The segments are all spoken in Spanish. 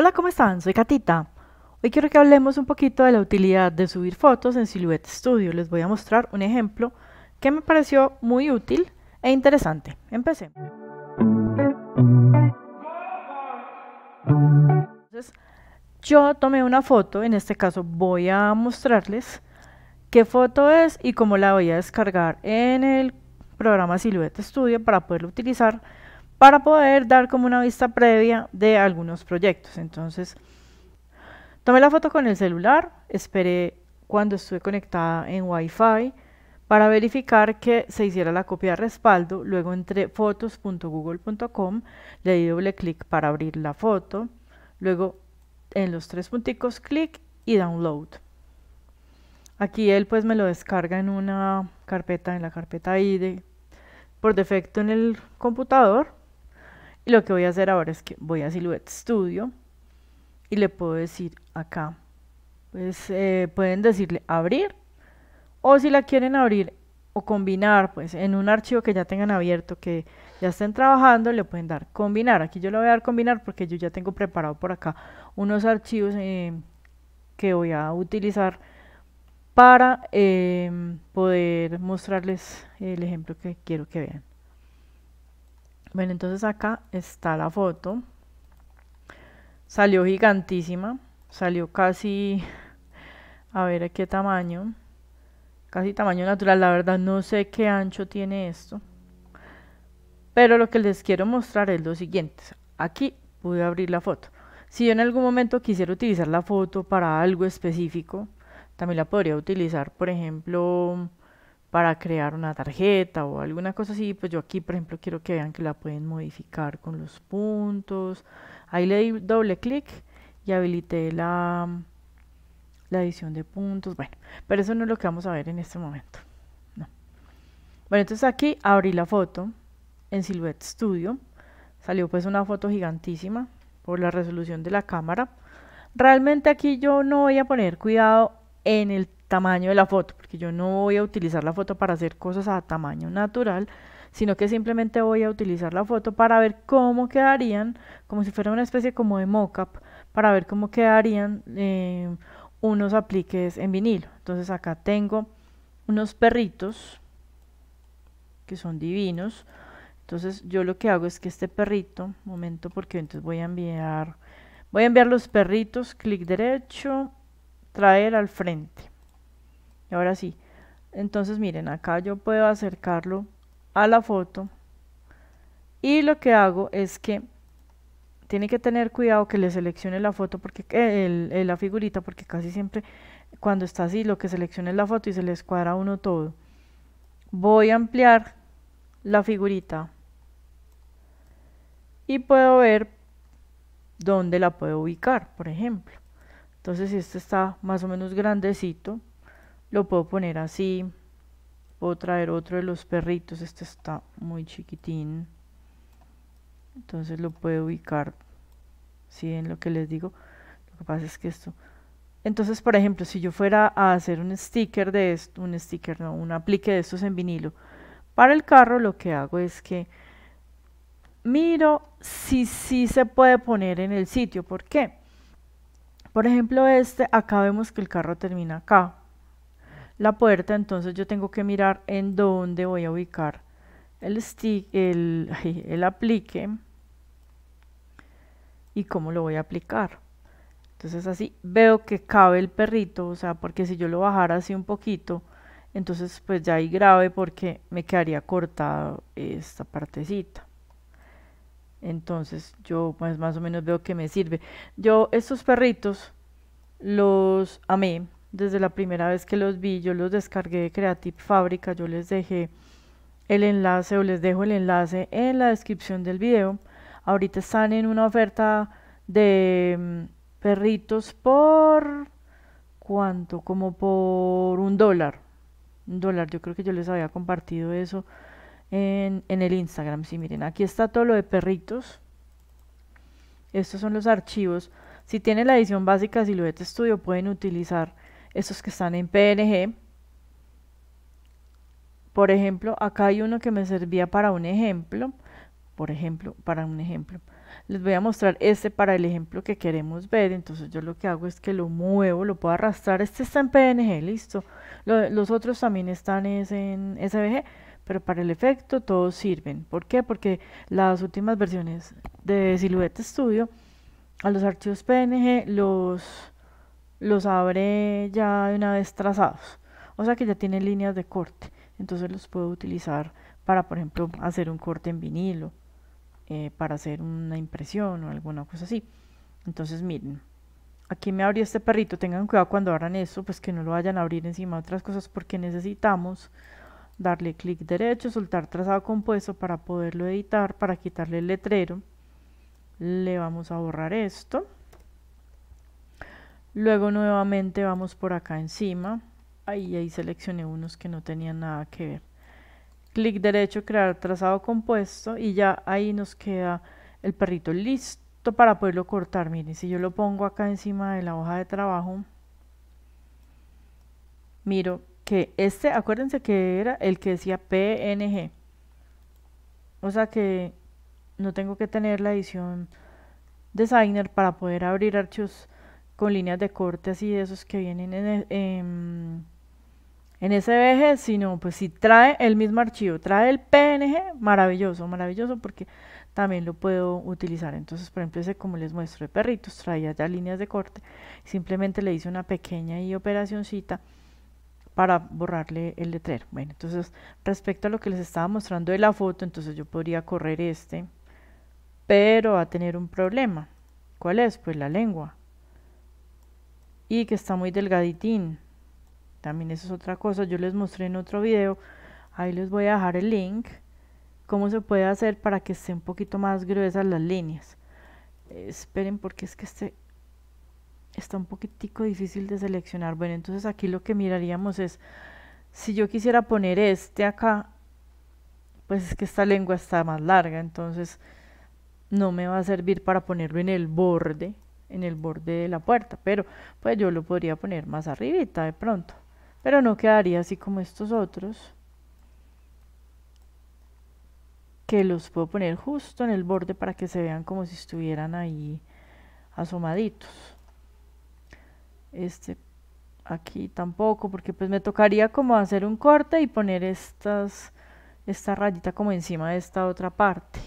Hola, ¿cómo están? Soy Katita. Hoy quiero que hablemos un poquito de la utilidad de subir fotos en Silhouette Studio. Les voy a mostrar un ejemplo que me pareció muy útil e interesante. Empecemos. Entonces, yo tomé una foto, en este caso voy a mostrarles qué foto es y cómo la voy a descargar en el programa Silhouette Studio para poderlo utilizar para poder dar como una vista previa de algunos proyectos. Entonces, tomé la foto con el celular, esperé cuando estuve conectada en Wi-Fi para verificar que se hiciera la copia de respaldo, luego entré fotos.google.com, le di doble clic para abrir la foto, luego en los tres punticos clic y download. Aquí él pues me lo descarga en una carpeta, en la carpeta ID, por defecto en el computador y lo que voy a hacer ahora es que voy a Silhouette Studio y le puedo decir acá, pues eh, pueden decirle abrir o si la quieren abrir o combinar, pues en un archivo que ya tengan abierto, que ya estén trabajando, le pueden dar combinar. Aquí yo le voy a dar combinar porque yo ya tengo preparado por acá unos archivos eh, que voy a utilizar para eh, poder mostrarles el ejemplo que quiero que vean. Bueno, entonces acá está la foto. Salió gigantísima. Salió casi... A ver qué tamaño. Casi tamaño natural. La verdad no sé qué ancho tiene esto. Pero lo que les quiero mostrar es lo siguiente. Aquí pude abrir la foto. Si yo en algún momento quisiera utilizar la foto para algo específico, también la podría utilizar, por ejemplo, para crear una tarjeta o alguna cosa así, pues yo aquí, por ejemplo, quiero que vean que la pueden modificar con los puntos. Ahí le di doble clic y habilité la, la edición de puntos. Bueno, pero eso no es lo que vamos a ver en este momento. No. Bueno, entonces aquí abrí la foto en Silhouette Studio. Salió pues una foto gigantísima por la resolución de la cámara. Realmente aquí yo no voy a poner cuidado en el tamaño de la foto, porque yo no voy a utilizar la foto para hacer cosas a tamaño natural, sino que simplemente voy a utilizar la foto para ver cómo quedarían, como si fuera una especie como de mockup, para ver cómo quedarían eh, unos apliques en vinilo. Entonces acá tengo unos perritos que son divinos. Entonces yo lo que hago es que este perrito, momento porque entonces voy a enviar, voy a enviar los perritos, clic derecho, traer al frente. Y ahora sí, entonces miren, acá yo puedo acercarlo a la foto y lo que hago es que tiene que tener cuidado que le seleccione la foto porque eh, eh, la figurita porque casi siempre cuando está así lo que seleccione es la foto y se le escuadra uno todo voy a ampliar la figurita y puedo ver dónde la puedo ubicar por ejemplo entonces este está más o menos grandecito. Lo puedo poner así. Puedo traer otro de los perritos. Este está muy chiquitín. Entonces lo puedo ubicar. ¿Sí? En lo que les digo. Lo que pasa es que esto... Entonces, por ejemplo, si yo fuera a hacer un sticker de esto, un sticker, no, un aplique de estos en vinilo para el carro, lo que hago es que miro si sí si se puede poner en el sitio. ¿Por qué? Por ejemplo, este, acá vemos que el carro termina acá. La puerta, entonces yo tengo que mirar en dónde voy a ubicar el, stick, el, el aplique y cómo lo voy a aplicar. Entonces así veo que cabe el perrito, o sea, porque si yo lo bajara así un poquito, entonces pues ya ahí grave porque me quedaría cortado esta partecita. Entonces yo pues más o menos veo que me sirve. Yo estos perritos los amé desde la primera vez que los vi. Yo los descargué de Creative Fábrica. Yo les dejé el enlace o les dejo el enlace en la descripción del video. Ahorita están en una oferta de mm, perritos por cuánto, como por un dólar. Un dólar, yo creo que yo les había compartido eso en, el Instagram. si miren, aquí está todo lo de perritos. Estos son los archivos. Si tienen la edición básica Silhouette estudio pueden utilizar estos que están en PNG. Por ejemplo, acá hay uno que me servía para un ejemplo. Por ejemplo, para un ejemplo. Les voy a mostrar este para el ejemplo que queremos ver. Entonces yo lo que hago es que lo muevo, lo puedo arrastrar. Este está en PNG, listo. los otros también están en SVG pero para el efecto todos sirven. ¿Por qué? Porque las últimas versiones de Silhouette Studio a los archivos PNG los, los abre ya de una vez trazados. O sea que ya tienen líneas de corte. Entonces los puedo utilizar para, por ejemplo, hacer un corte en vinilo, eh, para hacer una impresión o alguna cosa así. Entonces miren, aquí me abrió este perrito. Tengan cuidado cuando abran eso, pues que no lo vayan a abrir encima de otras cosas porque necesitamos darle clic derecho, soltar trazado compuesto para poderlo editar, para quitarle el letrero. Le vamos a borrar esto. Luego nuevamente vamos por acá encima. Ahí, ahí seleccioné unos que no tenían nada que ver. Clic derecho, crear trazado compuesto y ya ahí nos queda el perrito listo para poderlo cortar. Miren, si yo lo pongo acá encima de la hoja de trabajo, miro que este, acuérdense que era el que decía PNG. O sea que no tengo que tener la edición designer para poder abrir archivos con líneas de corte así de esos que vienen en, e, en, sino pues si trae el mismo archivo, trae el PNG, maravilloso, maravilloso porque también lo puedo utilizar. Entonces, por ejemplo, ese como les muestro de perritos, traía ya líneas de corte, simplemente le hice una pequeña y operacioncita para borrarle el letrero. Bueno, entonces respecto a lo que les estaba mostrando de la foto, entonces yo podría correr este, pero va a tener un problema. ¿Cuál es? Pues la lengua. Y que está muy delgaditín. También eso es otra cosa, yo les mostré en otro video, ahí les voy a dejar el link, cómo se puede hacer para que esté un poquito más gruesas las líneas. esperen porque es que este está un poquitico difícil de seleccionar. Bueno, entonces aquí lo que miraríamos es, si yo quisiera poner este acá, pues es que esta lengua está más larga, entonces no me va a servir para ponerlo en el borde, en el borde de la puerta, pero pues yo lo podría poner más arribita de pronto, pero no quedaría así como estos otros, que los puedo poner justo en el borde para que se vean como si estuvieran ahí asomaditos este aquí tampoco porque pues me tocaría como hacer un corte y poner estas esta rayita como encima de esta otra parte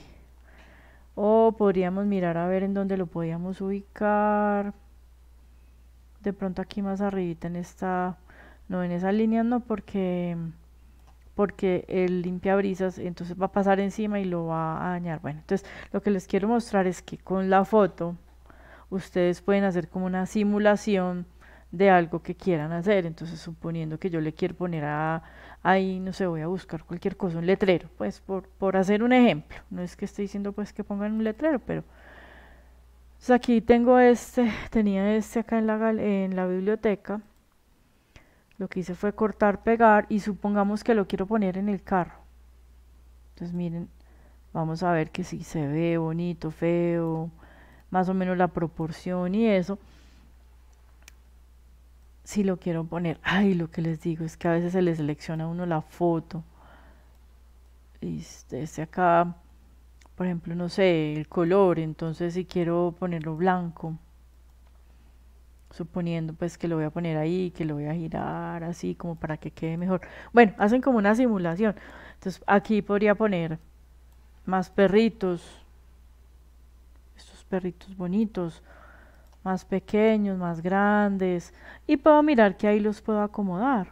o podríamos mirar a ver en dónde lo podíamos ubicar de pronto aquí más arribita en esta no en esa línea no porque porque el limpiabrisas entonces va a pasar encima y lo va a dañar bueno entonces lo que les quiero mostrar es que con la foto ustedes pueden hacer como una simulación de algo que quieran hacer. Entonces, suponiendo que yo le quiero poner a, ahí, no sé, voy a buscar cualquier cosa, un letrero, pues por, por hacer un ejemplo. No es que esté diciendo pues que pongan un letrero, pero pues, aquí tengo este, tenía este acá en la, en la biblioteca. Lo que hice fue cortar, pegar y supongamos que lo quiero poner en el carro. Entonces miren, vamos a ver que si se ve bonito, feo, más o menos la proporción y eso si lo quiero poner. Ay, lo que les digo es que a veces se le selecciona a uno la foto. Y este acá, por ejemplo, no sé, el color. Entonces, si quiero ponerlo blanco, suponiendo pues que lo voy a poner ahí, que lo voy a girar así como para que quede mejor. Bueno, hacen como una simulación. Entonces, aquí podría poner más perritos. Estos perritos bonitos más pequeños, más grandes y puedo mirar que ahí los puedo acomodar.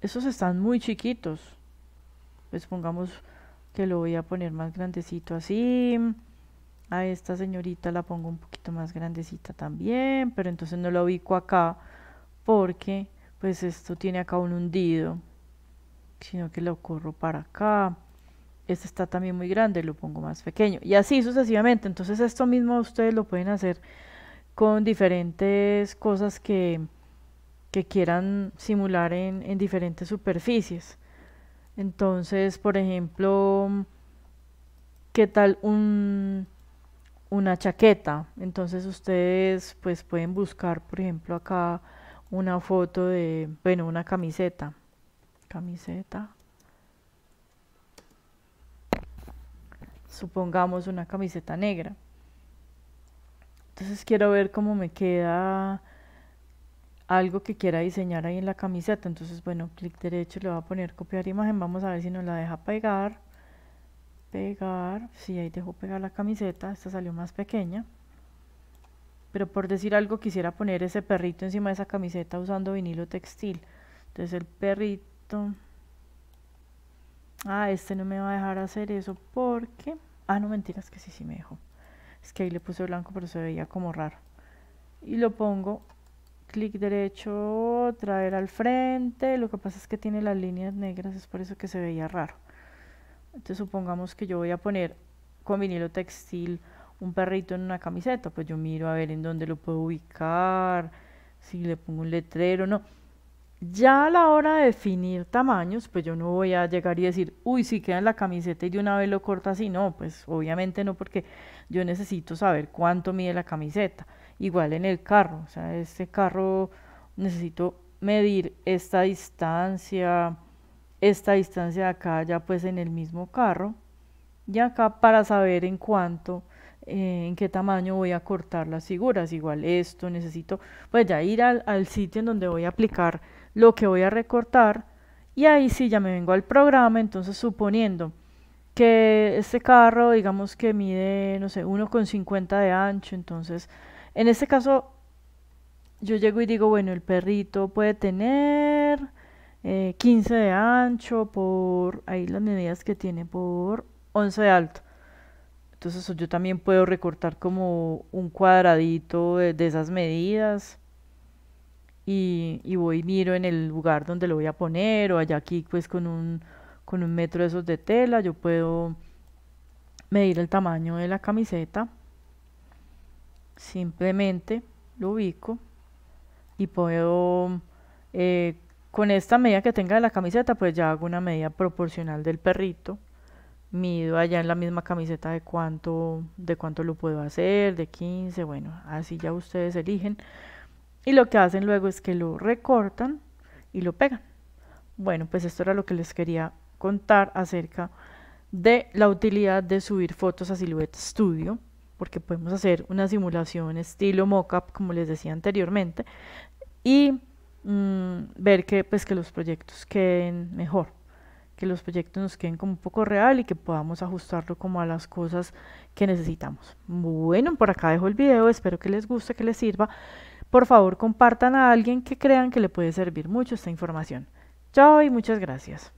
Esos están muy chiquitos. Pues pongamos que lo voy a poner más grandecito así. A esta señorita la pongo un poquito más grandecita también, pero entonces no la ubico acá porque pues esto tiene acá un hundido, sino que lo corro para acá este está también muy grande, lo pongo más pequeño. Y así sucesivamente. Entonces esto mismo ustedes lo pueden hacer con diferentes cosas que, quieran simular en, en, diferentes superficies. Entonces, por ejemplo, ¿qué tal un, una chaqueta? Entonces ustedes pues pueden buscar, por ejemplo, acá una foto de, bueno, una camiseta. Camiseta supongamos una camiseta negra. Entonces quiero ver cómo me queda algo que quiera diseñar ahí en la camiseta. Entonces, bueno, clic derecho, le voy a poner copiar imagen. Vamos a ver si nos la deja pegar. Pegar. Sí, ahí dejó pegar la camiseta. Esta salió más pequeña. Pero por decir algo, quisiera poner ese perrito encima de esa camiseta usando vinilo textil. Entonces el perrito Ah, este no me va a dejar hacer eso porque... Ah, no, mentiras, que sí, sí me dejó. Es que ahí le puse blanco, pero se veía como raro. Y lo pongo, clic derecho, traer al frente. Lo que pasa es que tiene las líneas negras, es por eso que se veía raro. Entonces supongamos que yo voy a poner con vinilo textil un perrito en una camiseta. Pues yo miro a ver en dónde lo puedo ubicar, si le pongo un letrero, no. Ya a la hora de definir tamaños, pues yo no voy a llegar y decir, uy, si queda en la camiseta y de una vez lo corta así. No, pues obviamente no, porque yo necesito saber cuánto mide la camiseta. Igual en el carro, o sea, este carro necesito medir esta distancia, esta distancia de acá ya pues en el mismo carro y acá para saber en cuánto, eh, en qué tamaño voy a cortar las figuras. Igual esto necesito pues ya ir al sitio en donde voy a aplicar lo que voy a recortar y ahí sí ya me vengo al programa, entonces suponiendo que este carro digamos que mide, no sé, 1,50 de ancho, entonces en este caso yo llego y digo, bueno, el perrito puede tener 15 eh, de ancho por, ahí las medidas que tiene por 11 de alto. Entonces yo también puedo recortar como un cuadradito de esas medidas y, voy miro en el lugar donde lo voy a poner o allá aquí pues con un, con un metro de esos de tela yo puedo medir el tamaño de la camiseta simplemente lo ubico y puedo eh, con esta medida que tenga de la camiseta pues ya hago una medida proporcional del perrito mido allá en la misma camiseta de cuánto de cuánto lo puedo hacer de 15 bueno así ya ustedes eligen y lo que hacen luego es que lo recortan y lo pegan. Bueno, pues esto era lo que les quería contar acerca de la utilidad de subir fotos a Silhouette Studio, porque podemos hacer una simulación estilo mockup, como les decía anteriormente, y mm, ver que, pues, que los proyectos queden mejor, que los proyectos nos queden como un poco real y que podamos ajustarlo como a las cosas que necesitamos. Bueno, por acá dejo el video, espero que les guste, que les sirva. Por favor, compartan a alguien que crean que le puede servir mucho esta información. Chao y muchas gracias.